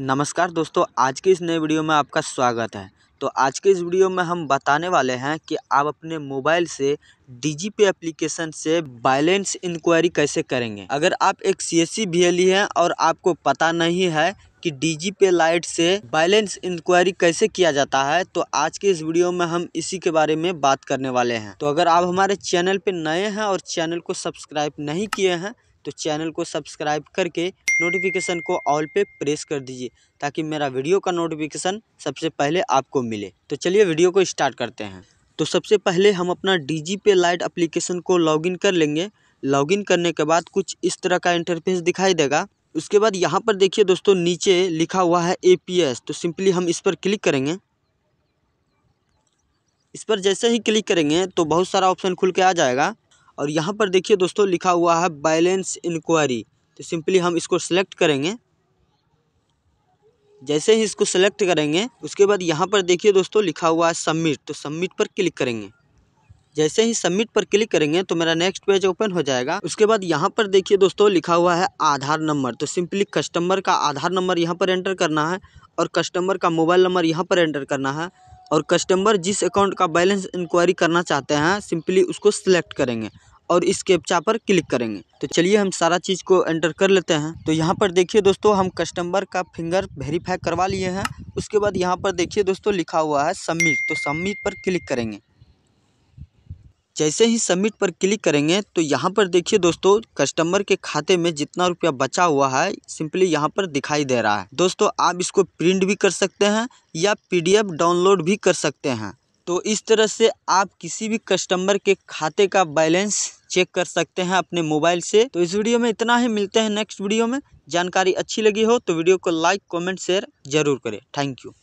नमस्कार दोस्तों आज के इस नए वीडियो में आपका स्वागत है तो आज के इस वीडियो में हम बताने वाले हैं कि आप अपने मोबाइल से डीजी पे एप्लीकेशन से बैलेंस इंक्वायरी कैसे करेंगे अगर आप एक सी एस हैं और आपको पता नहीं है कि जी पे लाइट से बैलेंस इंक्वायरी कैसे किया जाता है तो आज के इस वीडियो में हम इसी के बारे में बात करने वाले हैं तो अगर आप हमारे चैनल पर नए हैं और चैनल को सब्सक्राइब नहीं किए हैं तो चैनल को सब्सक्राइब करके नोटिफिकेशन को ऑल पे प्रेस कर दीजिए ताकि मेरा वीडियो का नोटिफिकेशन सबसे पहले आपको मिले तो चलिए वीडियो को स्टार्ट करते हैं तो सबसे पहले हम अपना डी जी पे लाइट अप्लीकेशन को लॉगिन कर लेंगे लॉगिन करने के बाद कुछ इस तरह का इंटरफेस दिखाई देगा उसके बाद यहाँ पर देखिए दोस्तों नीचे लिखा हुआ है ए तो सिंपली हम इस पर क्लिक करेंगे इस पर जैसे ही क्लिक करेंगे तो बहुत सारा ऑप्शन खुल के आ जाएगा और यहाँ पर देखिए दोस्तों लिखा हुआ है बैलेंस इंक्वायरी तो सिंपली हम इसको सेलेक्ट करेंगे जैसे ही इसको सेलेक्ट करेंगे उसके बाद यहाँ पर देखिए दोस्तों लिखा हुआ है सबमिट तो सबमिट पर क्लिक करेंगे जैसे ही सबमिट पर क्लिक करेंगे तो मेरा नेक्स्ट पेज ओपन हो जाएगा उसके बाद यहाँ पर देखिए दोस्तों लिखा हुआ है आधार नंबर तो सिंपली कस्टमर का आधार नंबर यहाँ पर एंटर करना है और कस्टमर का मोबाइल नंबर यहाँ पर एंटर करना है और कस्टमर जिस अकाउंट का बैलेंस इंक्वायरी करना चाहते हैं सिंपली उसको सिलेक्ट करेंगे और इस कैप्चा पर क्लिक करेंगे तो चलिए हम सारा चीज़ को एंटर कर लेते हैं तो यहाँ पर देखिए दोस्तों हम कस्टमर का फिंगर वेरीफाई करवा लिए हैं उसके बाद यहाँ पर देखिए दोस्तों लिखा हुआ है सबमिट तो सबमिट पर क्लिक करेंगे जैसे ही सबमिट पर क्लिक करेंगे तो यहाँ पर देखिए दोस्तों कस्टमर के खाते में जितना रुपया बचा हुआ है सिंपली यहाँ पर दिखाई दे रहा है दोस्तों आप इसको प्रिंट भी कर सकते हैं या पीडीएफ डाउनलोड भी कर सकते हैं तो इस तरह से आप किसी भी कस्टमर के खाते का बैलेंस चेक कर सकते हैं अपने मोबाइल से तो इस वीडियो में इतना ही मिलते हैं नेक्स्ट वीडियो में जानकारी अच्छी लगी हो तो वीडियो को लाइक कमेंट शेयर जरूर करें थैंक यू